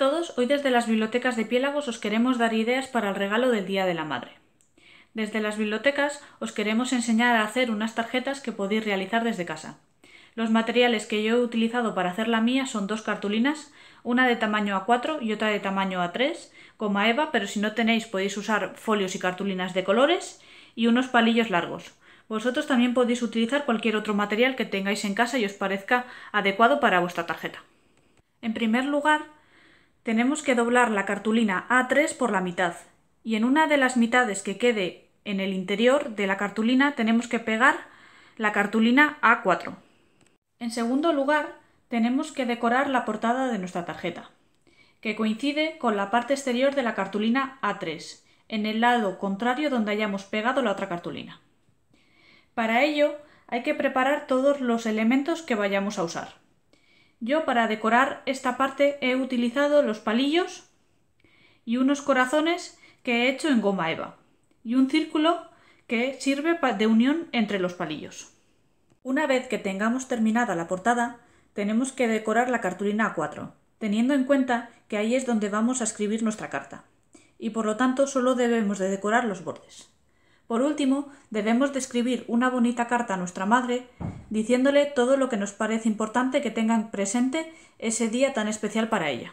todos, hoy desde las bibliotecas de Piélagos os queremos dar ideas para el regalo del Día de la Madre. Desde las bibliotecas os queremos enseñar a hacer unas tarjetas que podéis realizar desde casa. Los materiales que yo he utilizado para hacer la mía son dos cartulinas, una de tamaño A4 y otra de tamaño A3, como Eva, pero si no tenéis podéis usar folios y cartulinas de colores y unos palillos largos. Vosotros también podéis utilizar cualquier otro material que tengáis en casa y os parezca adecuado para vuestra tarjeta. En primer lugar, tenemos que doblar la cartulina A3 por la mitad y en una de las mitades que quede en el interior de la cartulina tenemos que pegar la cartulina A4. En segundo lugar, tenemos que decorar la portada de nuestra tarjeta, que coincide con la parte exterior de la cartulina A3, en el lado contrario donde hayamos pegado la otra cartulina. Para ello, hay que preparar todos los elementos que vayamos a usar. Yo para decorar esta parte he utilizado los palillos y unos corazones que he hecho en goma eva y un círculo que sirve de unión entre los palillos. Una vez que tengamos terminada la portada, tenemos que decorar la cartulina A4, teniendo en cuenta que ahí es donde vamos a escribir nuestra carta, y por lo tanto solo debemos de decorar los bordes. Por último, debemos escribir una bonita carta a nuestra madre diciéndole todo lo que nos parece importante que tengan presente ese día tan especial para ella.